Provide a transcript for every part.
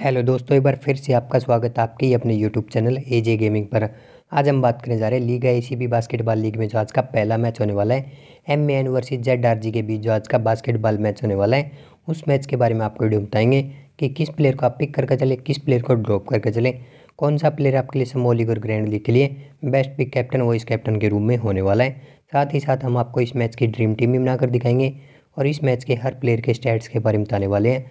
hello दोस्तों एक बार फिर से आपका स्वागत है आपके अपने YouTube channel A J gaming पर आज हम बात करने जा रहे हैं Liga A C B basketball league में जो आज का पहला मैच होने वाला है M N versus Z R G के बीच जो आज का बास्केटबॉल मैच होने वाला है उस मैच के बारे में आपको वीडियो बताएंगे कि किस प्लेयर को आप पिक करके चले किस प्लेयर को ड्रॉप करके चले कौन सा प्लेयर आपके लिए समो लीग और ग्रैंड लीग के लिए best pick captain vice captain के रूप में होने वाला है साथ ही साथ हम आपको इस मैच की ड्रीम टीम भी बनाकर दिखाएंगे और इस मैच के हर प्लेयर के स्टैट्स के बारे में बताने वाले हैं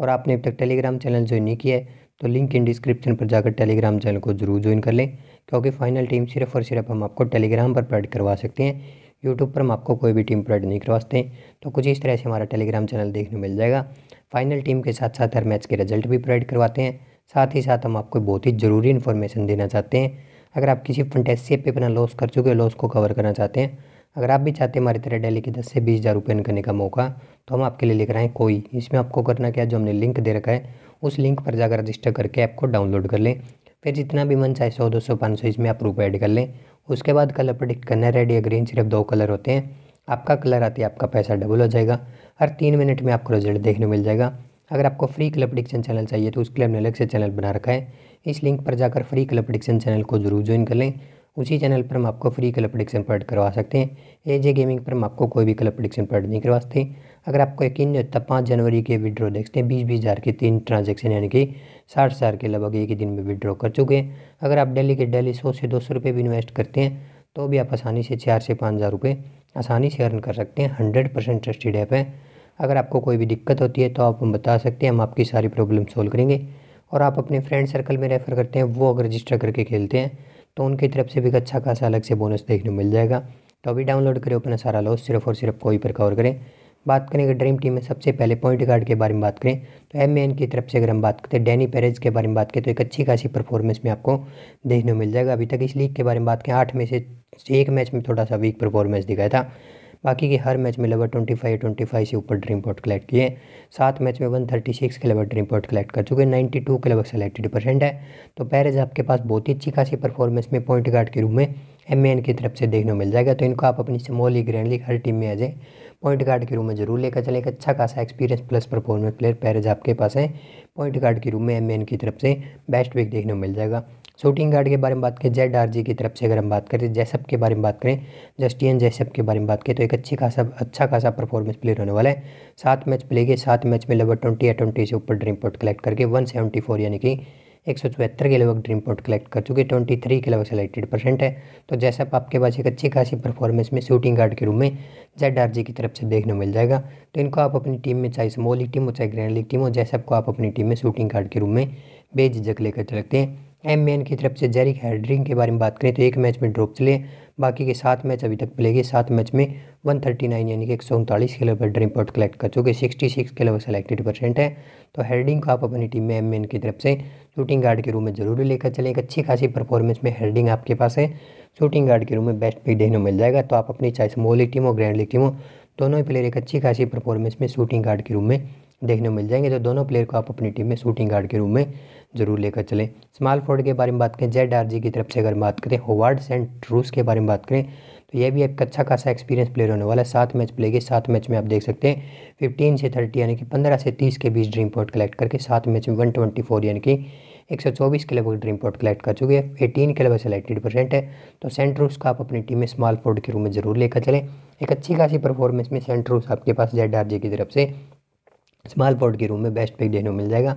और आपने अब तक टेलीग्राम चैनल ज्वाइन नहीं किया है तो लिंक इन डिस्क्रिप्शन पर जाकर टेलीग्राम चैनल को ज़रूर ज्वाइन कर लें क्योंकि फाइनल टीम सिर्फ और सिर्फ हम आपको टेलीग्राम पर प्रोवाइड करवा सकते हैं यूट्यूब पर हम आपको कोई भी टीम प्रोवाइड नहीं करवा सकते तो कुछ इस तरह से हमारा टेलीग्राम चैनल देखने मिल जाएगा फाइनल टीम के साथ साथ हर मैच के रिजल्ट भी प्रोवाइड करवाते हैं साथ ही साथ हम आपको बहुत ही ज़रूरी इन्फॉर्मेशन देना चाहते हैं अगर आप किसी फंटेसी पे अपना लॉस कर चुके हो लॉस को कवर करना चाहते हैं अगर आप भी चाहते हैं हमारी तरह डेली के दस से बीस हज़ार रुपये करने का मौका तो हम आपके लिए लिख रहे हैं कोई इसमें आपको करना क्या जो हमने लिंक दे रखा है उस लिंक पर जाकर रजिस्टर करके ऐप को डाउनलोड कर लें फिर जितना भी मन चाहे सौ दो सौ पाँच सौ इसमें आप रुपये ऐड कर लें उसके बाद कलर प्रडिक्ट करना है रेड या ग्रीन सिर्फ दो कलर होते हैं आपका कलर आते आपका पैसा डबल हो जाएगा हर तीन मिनट में आपको रिजल्ट देखने मिल जाएगा अगर आपको फ्री क्लब प्रडिक्शन चैनल चाहिए तो उसके लिए हमने अलग से चैनल बना रखा है इस लिंक पर जाकर फ्री क्लब प्रडिक्शन चैनल को जरूर ज्वाइन कर लें उसी चैनल पर हम आपको फ्री कलर प्रिडिक्शन पढ़ करवा सकते हैं ए जे गेमिंग पर हम आपको कोई भी क्लब प्रिडिक्शन पढ़ नहीं करवा सकते अगर आपको यकीन नहीं होता पाँच जनवरी के विड्रॉ देखते हैं बीस बीस हज़ार के तीन ट्रांजेक्शन यानी कि साठ हज़ार के लगभग एक ही दिन में विड्रॉ कर चुके हैं अगर आप डेली के डेली सौ से दो सौ रुपये भी इन्वेस्ट करते हैं तो भी आप आसानी से चार से पाँच हज़ार रुपये आसानी से अर्न कर सकते हैं हंड्रेड परसेंट ट्रस्टेड ऐप है अगर आपको कोई भी दिक्कत होती है तो आप हम बता सकते हैं हम आपकी सारी प्रॉब्लम सोल्व करेंगे और आप अपने फ्रेंड सर्कल में रेफ़र करते हैं वो अगर रजिस्टर करके खेलते हैं तो उनकी तरफ से भी एक अच्छा खासा अलग से बोनस देखने को मिल जाएगा तो अभी डाउनलोड करें अपना सारा लॉस सिर्फ और सिर्फ कोई पर कवर करें बात करें अगर ड्रीम टीम में सबसे पहले पॉइंट गार्ड के बारे में बात करें तो एम एन की तरफ से अगर हम बात करते हैं डैनी पेरेज के बारे में बात करें तो एक अच्छी खासी परफॉर्मेंस में आपको देखने को मिल जाएगा अभी तक इस लीग के बारे में बात करें आठ में से एक मैच में थोड़ा सा वीक परफॉर्मेंस दिखाया था बाकी के हर मैच में level twenty five twenty five से ऊपर ड्रीम पॉट कलेक्ट किए सात मैच में वन थर्टी सिक्स के लेवल ड्रीम पॉट कलेक्ट कर चुके हैं नाइन्टी टू के लेवल सेलेक्टेड परसेंट है तो पैरेज आपके पास बहुत ही अच्छी खासी परफॉर्मेंस में पॉइंट गार्ड के रूप में एम एन की तरफ से देखने को मिल जाएगा तो इनको आप अपनी स्मॉल लीग ग्रैंड लीग हर टीम में एज ए पॉइंट गार्ड के रूप में जरूर लेकर चले एक अच्छा खासा experience plus performance player Perez आपके पास है पॉइंट गार्ड के रूप में एम की तरफ से बेस्ट वीक देखने को मिल जाएगा शूटिंग गार्ड के बारे में बात करें जेड आर जी की तरफ से अगर हम बात करें जैसअप के बारे में बात करें जस्टियन जैसअप के बारे में बात करें तो एक अच्छी खासा अच्छा खासा परफॉर्मेंस प्लेयर होने वाला है सात मैच प्ले के सात मैच में लगभग ट्वेंटी या ट्वेंटी से ऊपर ड्रीम पॉइंट कलेक्ट करके वन सेवेंटी फोर यानी कि एक सौ चौहत्तर के लगभग ड्रीम पॉइंट कलेक्ट कर चुके ट्वेंटी थ्री के लगभग सेलेक्टेड परसेंट है तो जैसा आपके पास एक अच्छी खासी परफॉर्मेंस में शूटिंग गार्ड के रूम में जेड आर जी की तरफ से देखने मिल जाएगा तो इनको आप अपनी टीम में चाहे स्मॉल लीग टीम हो चाहे ग्रैंड लीग टीम हो जैसा आपको आप अपनी टीम में शूटिंग गार्ड के रूम में बेझिझक लेकर चलते हैं एम मैन की तरफ से जेरिक हेड्रिंग के बारे में बात करें तो एक मैच में ड्रॉप चले बाकी के सात मैच अभी तक प्ले गए सात मैच में 139 यानी कि एक सौ उनतालीस खेलों पर ड्रीम पॉइंट कलेक्ट कर चुके 66 के पर सेलेक्टेड परसेंट है तो हेडिंग को आप अपनी टीम में एम मैन की तरफ से शूटिंग गार्ड के रूम में जरूर लेकर चलें एक अच्छी खासी परफॉर्मेंस में हेडिंग आपके पास है शूटिंग गार्ड के रूम में बेस्ट पिक देखने को मिल जाएगा तो आप अपनी चाहे स्मॉल टीम हो ग्रैंड लीग टीम हो दोनों ही प्लेयर एक अच्छी खासी परफॉर्मेंस में शूटिंग गार्ड के रूम में देखने को मिल जाएंगे तो दोनों प्लेयर को आप अपनी टीम में शूटिंग गार्ड के रूप में जरूर लेकर चलें स्मॉल फोर्ड के बारे में बात करें जेड आर की तरफ से अगर बात करें होवार्ड सेंट ट्रूस के बारे में बात करें तो यह भी एक अच्छा खासा एक्सपीरियंस प्लेयर होने वाला है सात मैच प्ले के सात मैच में आप देख सकते हैं फिफ्टीन से थर्टी यानी कि पंद्रह से तीस के बीच ड्रीम पॉइंट कलेक्ट करके सात मैच में वन ट्वेंटी फोर यानी कि एक सौ चौबीस के लगभग ड्रीम पॉट कलेक्ट कर चुके हैं एटीन के लगभग सेलेक्टेड परसेंट है तो सेंट्रूस का आप अपनी टीम में स्मॉल फोर्ड के रूप में जरूर लेकर चलें एक अच्छी खासी परफॉर्मेंस में सेंट्रूस आपके पास जेड आर की तरफ से स्मॉल पॉट के रूम में बेस्ट पिक देखने को मिल जाएगा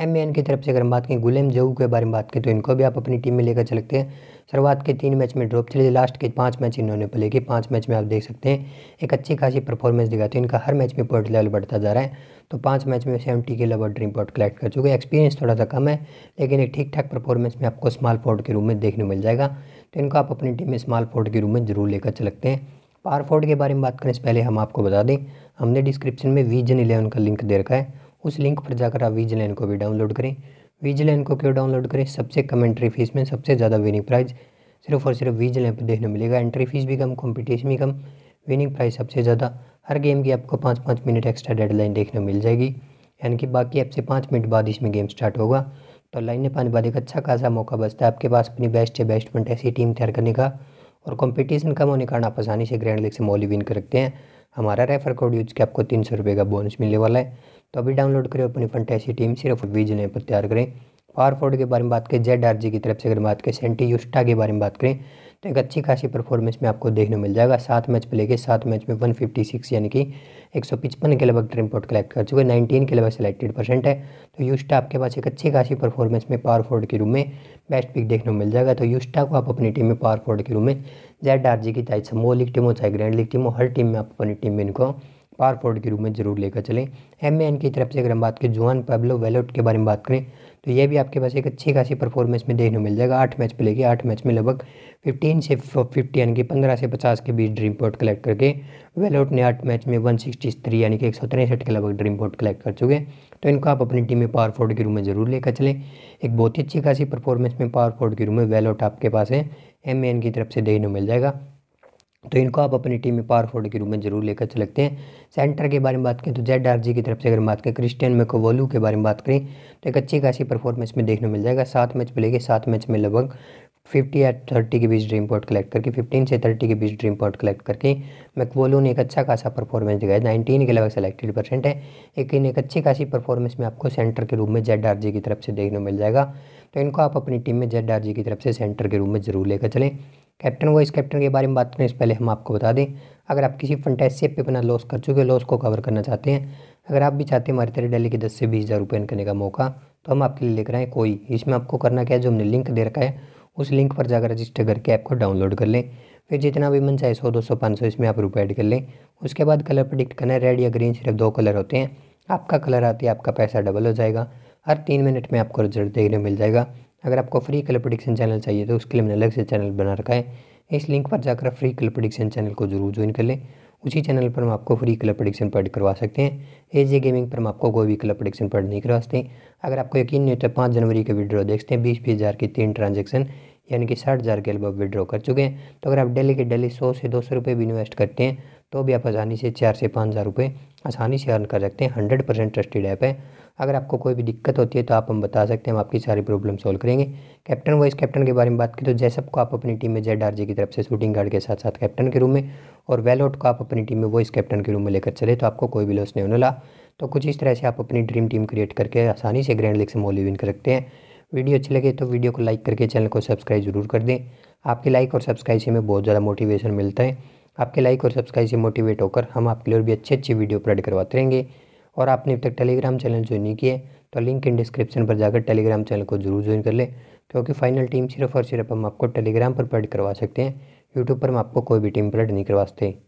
एम एन की तरफ से अगर हम बात करें गुलेम जहू के बारे में बात करें तो इनको भी आप अपनी टीम में लेकर चलते हैं शुरुआत के तीन मैच में ड्रॉप चले लास्ट के पाँच मैच इन्होंने प्ले किए पाँच मैच में आप देख सकते हैं एक अच्छी खासी परफॉर्मेंस दिखाते हैं इनका हर मैच में पॉइंट लेवल बढ़ता जा रहा है तो पाँच मैच में सेवेंटी के लेवल ड्रीम पॉट कलेक्ट कर चुके हैं एक्सपीरियंस थोड़ा सा कम है लेकिन एक ठीक ठाक परफॉर्मेंस में आपको स्मॉल फोर्ट के रूम में देखने मिल जाएगा तो इनको आप अपनी टीम में स्मॉल फोर्ट के रूम में ज़रूर लेकर चलते हैं पावर फोर्ड के बारे में बात करने से पहले हम आपको बता दें हमने डिस्क्रिप्शन में वीजन इलेवन का लिंक दे रखा है उस लिंक पर जाकर आप वीजन इलेवन को भी डाउनलोड करें वीजन इलेवन को क्यों डाउनलोड करें सबसे कम एंट्री फीस में सबसे ज़्यादा विनिंग प्राइज सिर्फ और सिर्फ वीजन इलेवन पर देखने मिलेगा एंट्री फीस भी कम कॉम्पिटिशन भी कम विनिंग प्राइज़ सबसे ज़्यादा हर गेम की आपको पाँच पाँच मिनट एक्स्ट्रा डेडलाइन देखने मिल जाएगी यानी कि बाकी आपसे पाँच मिनट बाद इसमें गेम स्टार्ट होगा तो लाइन ने पाने बाद एक अच्छा खासा मौका बचता है आपके पास अपनी बेस्ट से बेस्ट फंटेसी टीम तैयार करने का और कंपटीशन कम होने के कारण आप आसानी से ग्रैंड लीग से मॉली विन कर रखते हैं हमारा रेफर कोड यूज के आपको तीन सौ रुपये का बोनस मिलने वाला है तो अभी डाउनलोड करें अपनी ऐसी टीम सिर्फ वीज लेने पर तैयार करें पावर फोर्ड के बारे में बात करें जेड आर जी की तरफ से अगर बात करें सेंटी यूस्टा के बारे में बात करें तो एक अच्छी खासी परफॉर्मेंस में आपको देखने मिल जाएगा सात मैच प्ले के सात मैच में वन फिफ्टी सिक्स यानी कि एक सौ पचपन के लगभग ट्रिम कलेक्ट कर चुके हैं नाइनटीन के लगभग सेलेक्टेड परसेंट है तो यूस्टा आपके पास एक अच्छी खासी परफॉर्मेंस में पावर फोर्ड के रूम में बेस्ट पिक देखने को मिल जाएगा तो यूस्टा को आप अपनी टीम में पावर फोर्ड के रूप में जेड आर जी की चाहे समोह लीग टीम हो चाहे ग्रैंड लीग टीम हो हर टीम में आप अपनी टीम में इनको पावर फोर्ड के रूप में जरूर लेकर चलें एम की तरफ से अगर हम बात करें जुआन पेब्लो वेलोट के बारे में बात करें तो ये भी आपके पास एक अच्छी खासी परफॉर्मेंस में देखने मिल जाएगा आठ मैच प्ले के आठ मैच में लगभग फिफ्टीन से फिफ्टी यानी कि पंद्रह से पचास के बीच ड्रीम पॉइंट कलेक्ट करके आउट ने आठ मैच में वन सिक्सटी थ्री यानी कि एक सौ तिरसठ के लगभग ड्रीम पॉइंट कलेक्ट कर चुके हैं तो इनको आप अपनी टीम में पावर फोर्ड के रूम में ज़रूर लेकर चलें एक बहुत ही अच्छी खासी परफॉर्मेंस में पावर फोर्ड के रूम में आउट आपके पास है एम की तरफ से देखने मिल जाएगा तो इनको आप अपनी टीम में पावर फोर्ड के रूप में जरूर लेकर चलते हैं सेंटर के बारे में बात करें तो जेड आर जी की तरफ से अगर बात करें क्रिस्टियन मेकोवोलू के बारे में बात करें तो एक अच्छी खासी परफॉर्मेंस में देखने मिल जाएगा सात मैच मिलेंगे सात मैच में लगभग फिफ्टी या थर्टी के बीच ड्रीम पॉइंट कलेक्ट करके 15 से थर्टी के बीच ड्रीम पॉइंट कलेक्ट करके मैकवोलो ने एक अच्छा खासा परफॉर्मेंस दिखाया नाइनटीन के लगभग सेलेक्टेड परसेंट है लेकिन एक अच्छी खासी परफॉर्मेंस में आपको सेंटर के रूप में जेड आर जी की तरफ से देखने मिल जाएगा तो इनको आप अपनी टीम में जेड आर जी की तरफ से सेंटर के रूप में जरूर लेकर चलें कैप्टन वाइस कैप्टन के बारे में बात करें इस पहले हम आपको बता दें अगर आप किसी फंटेसी पे अपना लॉस कर चुके हैं लॉस को कवर करना चाहते हैं अगर आप भी चाहते हैं हमारी तरह डेली के दस से बीस हज़ार रुपये करने का मौका तो हम आपके लिए लेकर आए कोई इसमें आपको करना क्या है जो हमने लिंक दे रखा है उस लिंक पर जाकर रजिस्टर करके ऐप को डाउनलोड कर लें फिर जितना भी मन चाहे सौ दो सौ पाँच सौ इसमें आप रुपये ऐड कर लें उसके बाद कलर प्रडिक्ट करना है रेड या ग्रीन सिर्फ दो कलर होते हैं आपका कलर आते ही आपका पैसा डबल हो जाएगा हर तीन मिनट में आपको रिजल्ट देखने मिल जाएगा अगर आपको फ्री कलर प्रोडिक्शन चैनल चाहिए तो उसके लिए मैंने अलग से चैनल बना रखा है इस लिंक पर जाकर फ्री कलर प्रोडिक्शन चैनल को जरूर ज्वाइन कर लें उसी चैनल पर हम आपको फ्री कलर प्रोडिक्शन पढ़ करवा सकते हैं एज ए गेमिंग पर हम आपको कोई भी कलर प्रोडिक्शन पढ़ नहीं करवा सकते अगर आपको यकीन नहीं होता तो पाँच जनवरी का विड्रॉ देखते हैं बीस बीस हज़ार की तीन ट्रांजेक्शन यानी कि साठ हज़ार के अलबा विड्रॉ कर चुके हैं तो अगर आप डेली के डेली सौ से दो सौ रुपये भी इन्वेस्ट करते हैं तो भी आप आसानी से चार से पाँच हज़ार रुपये आसानी से अर्न कर सकते हैं हंड्रेड परसेंट ट्रस्टेड ऐप है अगर आपको कोई भी दिक्कत होती है तो आप हम बता सकते हैं हम आपकी सारी प्रॉब्लम सॉल्व करेंगे कैप्टन वाइस कैप्टन के बारे में बात की तो जैसब को आप अपनी टीम में जेड आर की तरफ से शूटिंग गार्ड के साथ साथ कैप्टन के रूम में और आउट को आप अपनी टीम में वॉइस कैप्टन के रूम में लेकर चले तो आपको कोई भी लॉस नहीं होने ला तो कुछ इस तरह से आप अपनी ड्रीम टीम क्रिएट करके आसानी से ग्रैंड लीग से मोली विन कर सकते हैं वीडियो अच्छी लगे तो वीडियो को लाइक करके चैनल को सब्सक्राइब जरूर कर दें आपके लाइक और सब्सक्राइब से हमें बहुत ज़्यादा मोटिवेशन मिलता है आपके लाइक और सब्सक्राइब से मोटिवेट होकर हम आपके लिए और भी अच्छी अच्छी वीडियो अपलोड करवाते रहेंगे और आपने अब तक टेलीग्राम चैनल ज्वाइन नहीं किया तो लिंक इन डिस्क्रिप्शन पर जाकर टेलीग्राम चैनल को जरूर ज्वाइन कर लें क्योंकि फाइनल टीम सिर्फ और सिर्फ हम आपको टेलीग्राम पर प्रेड करवा सकते हैं यूट्यूब पर हम आपको कोई भी टीम परेड नहीं करवा सकते